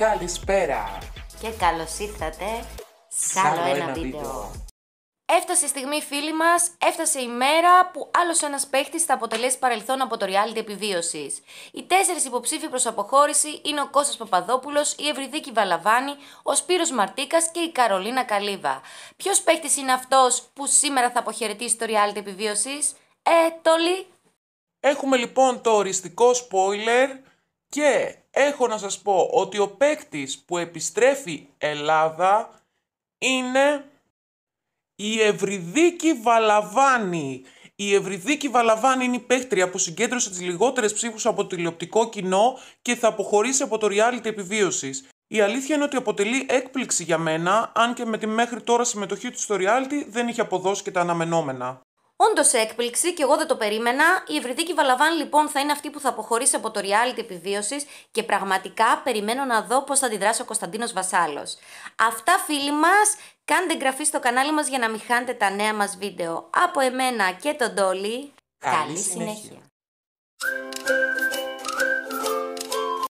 Καλησπέρα! Και καλώς ήρθατε σε άλλο ένα, βίντεο. Έφτασε η στιγμή, φίλοι μας, έφτασε η μέρα που άλλος ένας παίχτης θα αποτελέσει παρελθόν από το reality επιβίωσης. Οι τέσσερις υποψήφοι προς αποχώρηση είναι ο Κώστας Παπαδόπουλος, η Ευρυδίκη Βαλαβάνη, ο Σπύρος Μαρτίκας και η Καρολίνα Καλίβα. Ποιος παίχτης είναι αυτός που σήμερα θα αποχαιρετήσει το reality επιβίωσης, Ε, Τόλι. Έχουμε λοιπόν το οριστικό spoiler και έχω να σας πω ότι ο παίκτης που επιστρέφει Ελλάδα είναι η Ευρυδίκη Βαλαβάνη. Η Ευρυδίκη Βαλαβάνη είναι η παίκτρια που συγκέντρωσε τις λιγότερες ψήφους από το τηλεοπτικό κοινό και θα αποχωρήσει από το reality επιβίωσης. Η αλήθεια είναι ότι αποτελεί έκπληξη για μένα, αν και με τη μέχρι τώρα συμμετοχή του στο reality δεν είχε αποδώσει και τα αναμενόμενα. Όντως έκπληξη και εγώ δεν το περίμενα. Η Ευρυδίκη Βαλαβάν λοιπόν θα είναι αυτή που θα αποχωρήσει από το reality επιβίωσης και πραγματικά περιμένω να δω πώς θα αντιδράσει ο Κωνσταντίνος Βασάλος. Αυτά φίλοι μας. Κάντε εγγραφή στο κανάλι μας για να μην χάνετε τα νέα μας βίντεο. Από εμένα και τον Τόλι, καλή, συνέχεια.